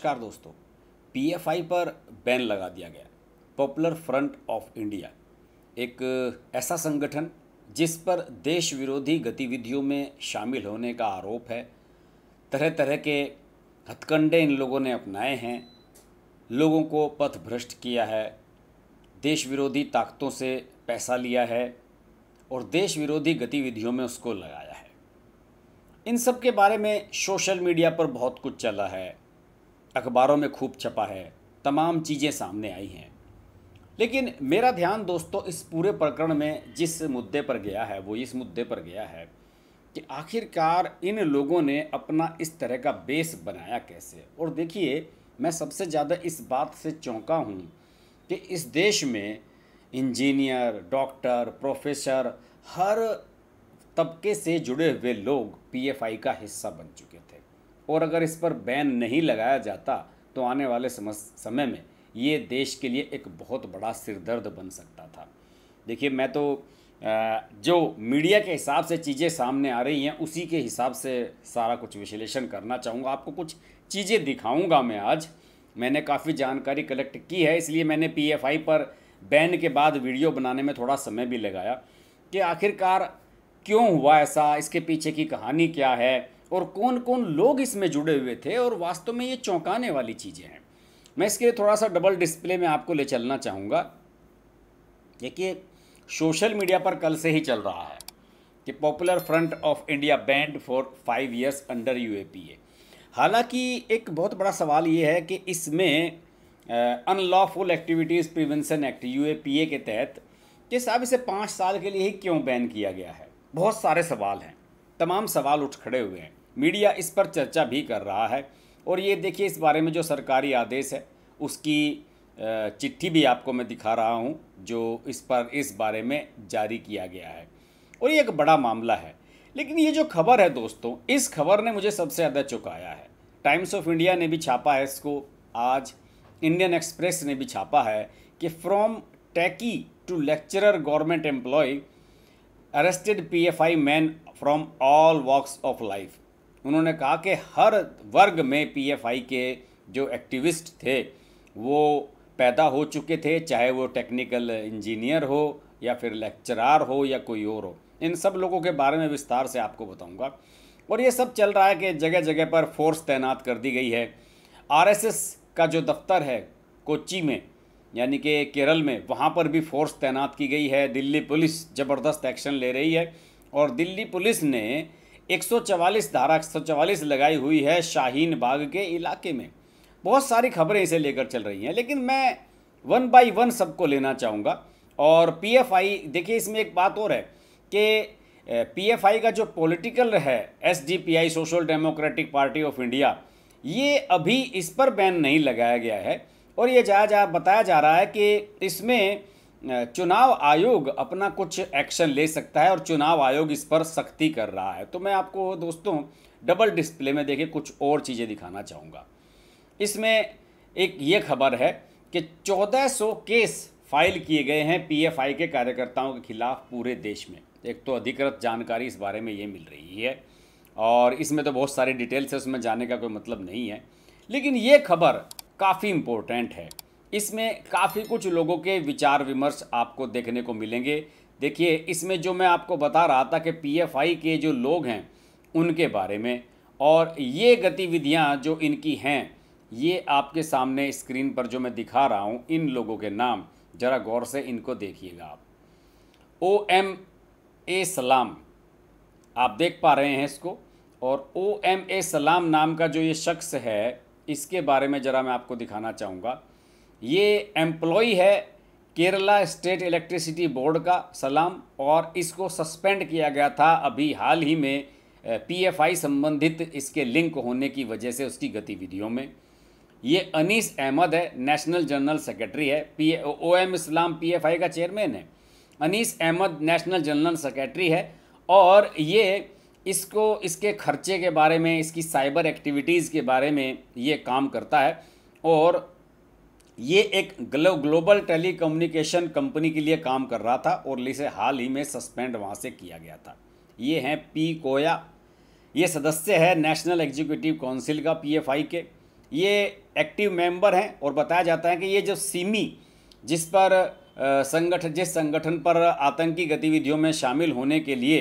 नमस्कार दोस्तों पीएफआई पर बैन लगा दिया गया पॉपुलर फ्रंट ऑफ इंडिया एक ऐसा संगठन जिस पर देश विरोधी गतिविधियों में शामिल होने का आरोप है तरह तरह के हथकंडे इन लोगों ने अपनाए हैं लोगों को पथ भ्रष्ट किया है देश विरोधी ताकतों से पैसा लिया है और देश विरोधी गतिविधियों में उसको लगाया है इन सब के बारे में सोशल मीडिया पर बहुत कुछ चला है अखबारों में खूब छपा है तमाम चीज़ें सामने आई हैं लेकिन मेरा ध्यान दोस्तों इस पूरे प्रकरण में जिस मुद्दे पर गया है वो इस मुद्दे पर गया है कि आखिरकार इन लोगों ने अपना इस तरह का बेस बनाया कैसे और देखिए मैं सबसे ज़्यादा इस बात से चौंका हूँ कि इस देश में इंजीनियर डॉक्टर प्रोफेसर हर तबके से जुड़े हुए लोग पीएफआई का हिस्सा बन चुके थे और अगर इस पर बैन नहीं लगाया जाता तो आने वाले समय में ये देश के लिए एक बहुत बड़ा सिरदर्द बन सकता था देखिए मैं तो जो मीडिया के हिसाब से चीज़ें सामने आ रही हैं उसी के हिसाब से सारा कुछ विश्लेषण करना चाहूँगा आपको कुछ चीज़ें दिखाऊँगा मैं आज मैंने काफ़ी जानकारी कलेक्ट की है इसलिए मैंने पीएफआई पर बैन के बाद वीडियो बनाने में थोड़ा समय भी लगाया कि आखिरकार क्यों हुआ ऐसा इसके पीछे की कहानी क्या है और कौन कौन लोग इसमें जुड़े हुए थे और वास्तव में ये चौंकाने वाली चीज़ें हैं मैं इसके लिए थोड़ा सा डबल डिस्प्ले में आपको ले चलना चाहूँगा देखिए सोशल मीडिया पर कल से ही चल रहा है कि popular front of India banned for five years under U A P A हालाँकि एक बहुत बड़ा सवाल ये है कि इसमें unlawful activities prevention act U A P A के तहत कि साहब इसे पाँच साल के लिए ही क्यों बैन किया गया है बहुत सारे सवाल हैं तमाम सवाल उठ खड़े हुए हैं मीडिया इस पर चर्चा भी कर रहा है और ये देखिए इस बारे में जो सरकारी आदेश है उसकी चिट्ठी भी आपको मैं दिखा रहा हूँ जो इस पर इस बारे में जारी किया गया है और ये एक बड़ा मामला है लेकिन ये जो खबर है दोस्तों इस खबर ने मुझे सबसे ज़्यादा चुकाया है टाइम्स ऑफ इंडिया ने भी छापा है इसको आज इंडियन एक्सप्रेस ने भी छापा है कि from techie to lecturer government employ arrested PFI man from all walks of life उन्होंने कहा कि हर वर्ग में पीएफआई के जो एक्टिविस्ट थे वो पैदा हो चुके थे चाहे वो टेक्निकल इंजीनियर हो या फिर लेक्चरार हो या कोई और हो इन सब लोगों के बारे में विस्तार से आपको बताऊंगा और ये सब चल रहा है कि जगह जगह पर फोर्स तैनात कर दी गई है आरएसएस का जो दफ्तर है कोची में यानी कि केरल में वहाँ पर भी फोर्स तैनात की गई है दिल्ली पुलिस ज़बरदस्त एक्शन ले रही है और दिल्ली पुलिस ने 144 धारा एक लगाई हुई है शाहीन बाग के इलाके में बहुत सारी खबरें इसे लेकर चल रही हैं लेकिन मैं वन बाई वन सबको लेना चाहूँगा और पीएफआई देखिए इसमें एक बात और है कि पीएफआई का जो पॉलिटिकल है SDPI social democratic party of India ये अभी इस पर बैन नहीं लगाया गया है और ये जाया जा बताया जा रहा है कि इसमें चुनाव आयोग अपना कुछ एक्शन ले सकता है और चुनाव आयोग इस पर सख्ती कर रहा है तो मैं आपको दोस्तों डबल डिस्प्ले में देखे कुछ और चीज़ें दिखाना चाहूँगा इसमें एक ये खबर है कि 1400 केस फाइल किए गए हैं पीएफआई के कार्यकर्ताओं के खिलाफ पूरे देश में एक तो अधिकृत जानकारी इस बारे में ये मिल रही है और इसमें तो बहुत सारे डिटेल्स है उसमें जाने का कोई मतलब नहीं है लेकिन ये खबर काफ़ी इम्पोर्टेंट है इसमें काफ़ी कुछ लोगों के विचार विमर्श आपको देखने को मिलेंगे देखिए इसमें जो मैं आपको बता रहा था कि पीएफआई के जो लोग हैं उनके बारे में और ये गतिविधियाँ जो इनकी हैं ये आपके सामने स्क्रीन पर जो मैं दिखा रहा हूँ इन लोगों के नाम ज़रा गौर से इनको देखिएगा आप ओ एम ए सलाम आप देख पा रहे हैं इसको और ओ एम ए सलाम नाम का जो ये शख्स है इसके बारे में ज़रा मैं आपको दिखाना चाहूँगा ये एम्प्लॉई है केरला स्टेट इलेक्ट्रिसिटी बोर्ड का सलाम और इसको सस्पेंड किया गया था अभी हाल ही में पीएफआई संबंधित इसके लिंक होने की वजह से उसकी गतिविधियों में ये अनीस अहमद है नेशनल जनरल सेक्रेटरी है P O M Islam PFI का चेयरमैन है Anis Ahmad national general secretary है और ये इसको इसके खर्चे के बारे में इसकी साइबर एक्टिविटीज़ के बारे में ये काम करता है और ये एक ग्लो, ग्लोबल टेलीकम्युनिकेशन कंपनी के लिए काम कर रहा था और इसे हाल ही में सस्पेंड वहाँ से किया गया था ये हैं पी कोया ये सदस्य है नेशनल एग्जीक्यूटिव काउंसिल का पीएफआई के ये एक्टिव मेंबर हैं और बताया जाता है कि ये जो सीमी जिस पर संगठन जिस संगठन पर आतंकी गतिविधियों में शामिल होने के लिए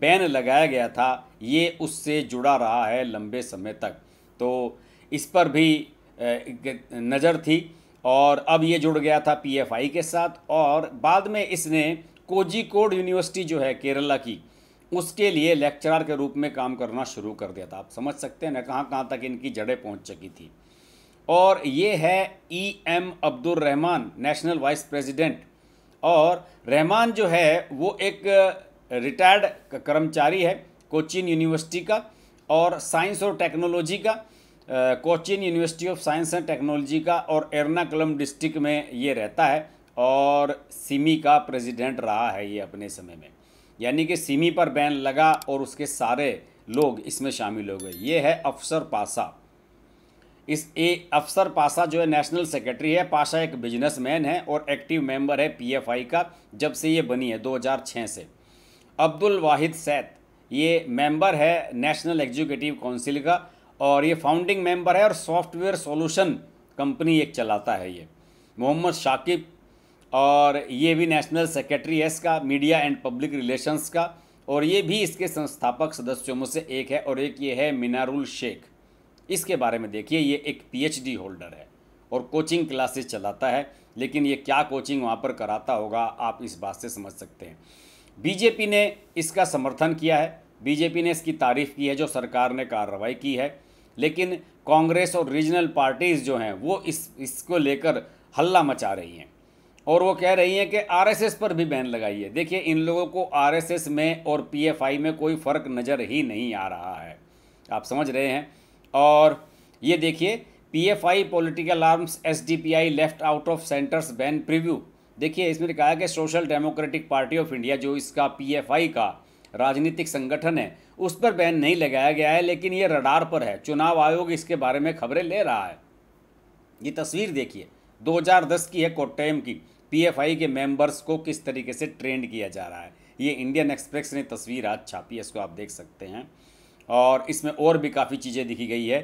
बैन लगाया गया था ये उससे जुड़ा रहा है लंबे समय तक तो इस पर भी नज़र थी और अब ये जुड़ गया था पीएफआई के साथ और बाद में इसने कोजिकोड यूनिवर्सिटी जो है केरला की उसके लिए लेक्चरर के रूप में काम करना शुरू कर दिया था आप समझ सकते हैं ना कहाँ कहाँ तक इनकी जड़ें पहुँच चुकी थी और ये है E e M Abdul Rahman national vice president और रहमान जो है वो एक रिटायर्ड कर्मचारी है कोचिन यूनिवर्सिटी का और साइंस और टेक्नोलॉजी का Cochin university of science and technology का और एर्नाकुलम डिस्ट्रिक्ट में ये रहता है और सिमी का प्रेसिडेंट रहा है ये अपने समय में यानी कि सिमी पर बैन लगा और उसके सारे लोग इसमें शामिल हो गए ये है अफसर पासा इस ए अफसर पासा जो है नेशनल सेक्रेटरी है पाशा एक बिजनेसमैन है और एक्टिव मेंबर है पीएफआई का जब से ये बनी है 2006 से अब्दुल वाहिद सैद ये मेंबर है नेशनल एग्जीक्यूटिव काउंसिल का और ये फाउंडिंग मेंबर है और सॉफ्टवेयर सॉल्यूशन कंपनी एक चलाता है ये मोहम्मद शाकिब और ये भी नेशनल सेक्रेटरी है इसका मीडिया एंड पब्लिक रिलेशंस का और ये भी इसके संस्थापक सदस्यों में से एक है और एक ये है मीनारुल शेख इसके बारे में देखिए ये एक पीएचडी होल्डर है और कोचिंग क्लासेस चलाता है लेकिन ये क्या कोचिंग वहाँ पर कराता होगा आप इस बात से समझ सकते हैं बीजेपी ने इसका समर्थन किया है बीजेपी ने इसकी तारीफ़ की है जो सरकार ने कार्रवाई की है लेकिन कांग्रेस और रीजनल पार्टीज़ जो हैं वो इस इसको लेकर हल्ला मचा रही हैं और वो कह रही हैं कि आरएसएस पर भी बैन लगाइए देखिए इन लोगों को आरएसएस में और पीएफआई में कोई फ़र्क नज़र ही नहीं आ रहा है आप समझ रहे हैं और ये देखिए PFI political arms SDPI left out of centres ban preview देखिए इसमें कहा कि social democratic party of India जो इसका पी का राजनीतिक संगठन है उस पर बैन नहीं लगाया गया है लेकिन ये रडार पर है चुनाव आयोग इसके बारे में खबरें ले रहा है ये तस्वीर देखिए 2010 की है कोटेम की पीएफआई के मेंबर्स को किस तरीके से ट्रेंड किया जा रहा है ये इंडियन एक्सप्रेस ने तस्वीर आज छापी है इसको आप देख सकते हैं और इसमें और भी काफ़ी चीज़ें दिखी गई है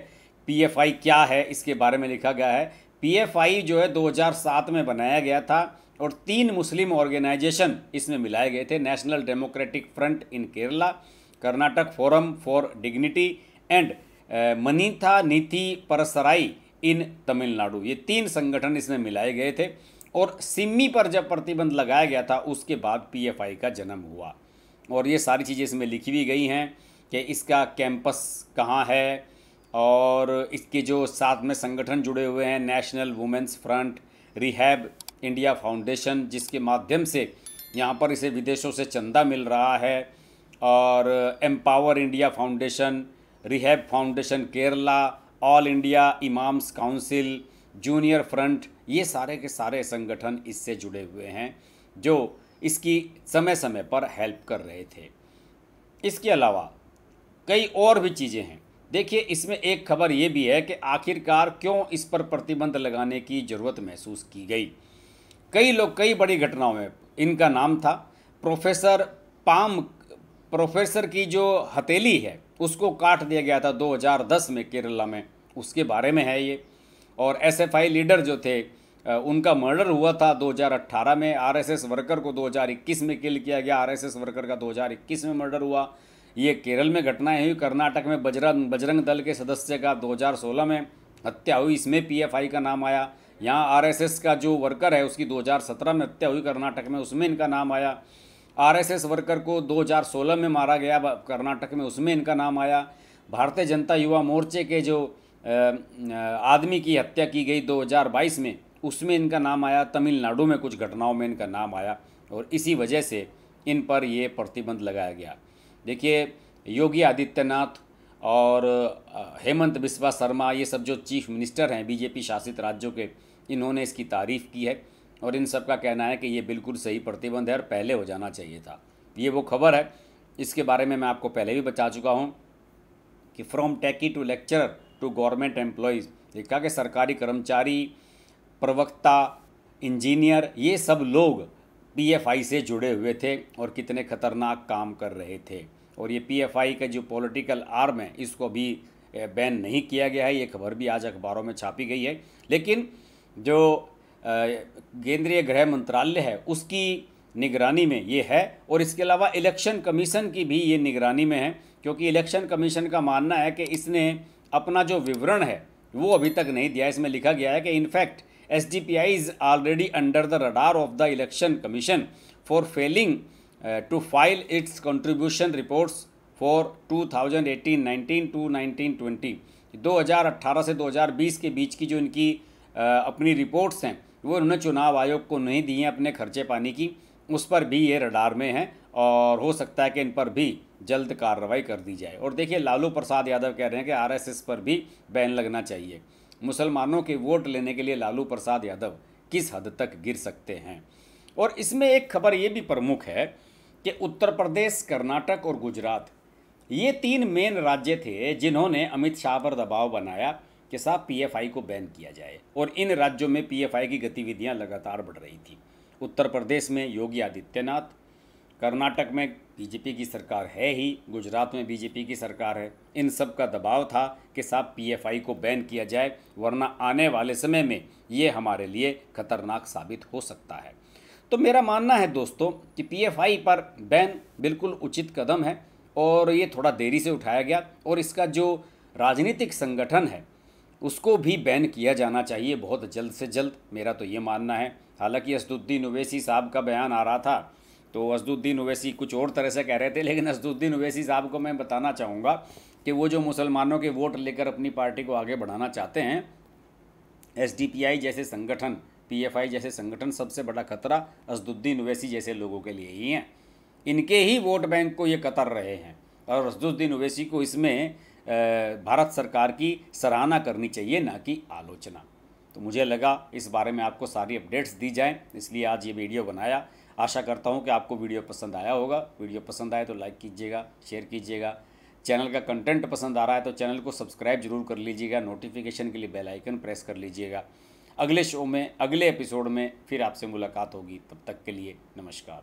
पीएफआई क्या है इसके बारे में लिखा गया है पीएफआई जो है 2007 में बनाया गया था और तीन मुस्लिम ऑर्गेनाइजेशन इसमें मिलाए गए थे national democratic front in Kerala Karnataka forum for dignity and Manitha Neethi Pasarai इन तमिलनाडु ये तीन संगठन इसमें मिलाए गए थे और सिमी पर जब प्रतिबंध लगाया गया था उसके बाद पीएफआई का जन्म हुआ और ये सारी चीज़ें इसमें लिखी भी गई हैं कि इसका कैंपस कहाँ है और इसके जो साथ में संगठन जुड़े हुए हैं national women's front rehab India foundation जिसके माध्यम से यहाँ पर इसे विदेशों से चंदा मिल रहा है और empower India foundation rehab foundation Kerala all India imams council junior front ये सारे के सारे संगठन इससे जुड़े हुए हैं जो इसकी समय समय पर हेल्प कर रहे थे इसके अलावा कई और भी चीज़ें हैं देखिए इसमें एक खबर ये भी है कि आखिरकार क्यों इस पर प्रतिबंध लगाने की ज़रूरत महसूस की गई कई लोग कई बड़ी घटनाओं में इनका नाम था प्रोफेसर पाम प्रोफेसर की जो हथेली है उसको काट दिया गया था 2010 में केरला में उसके बारे में है ये और एसएफआई लीडर जो थे उनका मर्डर हुआ था 2018 में आरएसएस वर्कर को 2021 में किल किया गया आरएसएस वर्कर का 2021 में मर्डर हुआ ये केरल में घटनाएं हुई कर्नाटक में बजरंग बजरंग दल के सदस्य का 2016 में हत्या हुई इसमें पीएफआई का नाम आया यहाँ आर का जो वर्कर है उसकी 2017 में हत्या हुई कर्नाटक में उसमें इनका नाम आया आर वर्कर को 2016 में मारा गया कर्नाटक में उसमें इनका नाम आया भारतीय जनता युवा मोर्चे के जो आदमी की हत्या की गई 2022 में उसमें इनका नाम आया तमिलनाडु में कुछ घटनाओं में इनका नाम आया और इसी वजह से इन पर ये प्रतिबंध लगाया गया देखिए योगी आदित्यनाथ और हेमंत बिस्वा शर्मा ये सब जो चीफ मिनिस्टर हैं बीजेपी शासित राज्यों के इन्होंने इसकी तारीफ़ की है और इन सब का कहना है कि ये बिल्कुल सही प्रतिबंध है और पहले हो जाना चाहिए था ये वो खबर है इसके बारे में मैं आपको पहले भी बता चुका हूँ कि from techie to lecture to government employees देखा कि सरकारी कर्मचारी प्रवक्ता इंजीनियर ये सब लोग पीएफआई से जुड़े हुए थे और कितने खतरनाक काम कर रहे थे और ये पीएफआई का जो पॉलिटिकल आर्म है इसको भी बैन नहीं किया गया है ये खबर भी आज अखबारों में छापी गई है लेकिन जो केंद्रीय गृह मंत्रालय है उसकी निगरानी में ये है और इसके अलावा इलेक्शन कमीशन की भी ये निगरानी में है क्योंकि इलेक्शन कमीशन का मानना है कि इसने अपना जो विवरण है वो अभी तक नहीं दिया इसमें लिखा गया है कि in fact S D P I is already under the radar of the election commission for failing to file its contribution reports for 2018-19 to 19-20 2018 से 2020 के बीच की जो इनकी अपनी रिपोर्ट्स हैं वो उन्होंने चुनाव आयोग को नहीं दी हैं अपने खर्चे पानी की उस पर भी ये रडार में हैं और हो सकता है कि इन पर भी जल्द कार्रवाई कर दी जाए और देखिए लालू प्रसाद यादव कह रहे हैं कि आरएसएस पर भी बैन लगना चाहिए मुसलमानों के वोट लेने के लिए लालू प्रसाद यादव किस हद तक गिर सकते हैं और इसमें एक खबर ये भी प्रमुख है कि उत्तर प्रदेश कर्नाटक और गुजरात ये तीन मेन राज्य थे जिन्होंने अमित शाह पर दबाव बनाया कि साहब पीएफआई को बैन किया जाए और इन राज्यों में पीएफआई की गतिविधियां लगातार बढ़ रही थी उत्तर प्रदेश में योगी आदित्यनाथ कर्नाटक में बीजेपी की सरकार है ही गुजरात में बीजेपी की सरकार है इन सब का दबाव था कि साहब पीएफआई को बैन किया जाए वरना आने वाले समय में ये हमारे लिए खतरनाक साबित हो सकता है तो मेरा मानना है दोस्तों कि पीएफआई पर बैन बिल्कुल उचित कदम है और ये थोड़ा देरी से उठाया गया और इसका जो राजनीतिक संगठन है उसको भी बैन किया जाना चाहिए बहुत जल्द से जल्द मेरा तो ये मानना है हालांकि असदुद्दीन अवैसी साहब का बयान आ रहा था तो असदुद्दीन अवैसी कुछ और तरह से कह रहे थे लेकिन असदुद्दीन अवैसी साहब को मैं बताना चाहूँगा कि वो जो मुसलमानों के वोट लेकर अपनी पार्टी को आगे बढ़ाना चाहते हैं एस जैसे संगठन पी जैसे संगठन सबसे बड़ा खतरा असदुद्दीन अवैसी जैसे लोगों के लिए ही हैं इनके ही वोट बैंक को ये कतर रहे हैं और असदुद्दीन अवैसी को इसमें भारत सरकार की सराहना करनी चाहिए ना कि आलोचना तो मुझे लगा इस बारे में आपको सारी अपडेट्स दी जाएं इसलिए आज ये वीडियो बनाया आशा करता हूँ कि आपको वीडियो पसंद आया होगा वीडियो पसंद आए तो लाइक कीजिएगा शेयर कीजिएगा चैनल का कंटेंट पसंद आ रहा है तो चैनल को सब्सक्राइब जरूर कर लीजिएगा नोटिफिकेशन के लिए बेल आइकन प्रेस कर लीजिएगा अगले शो में अगले एपिसोड में फिर आपसे मुलाकात होगी तब तक के लिए नमस्कार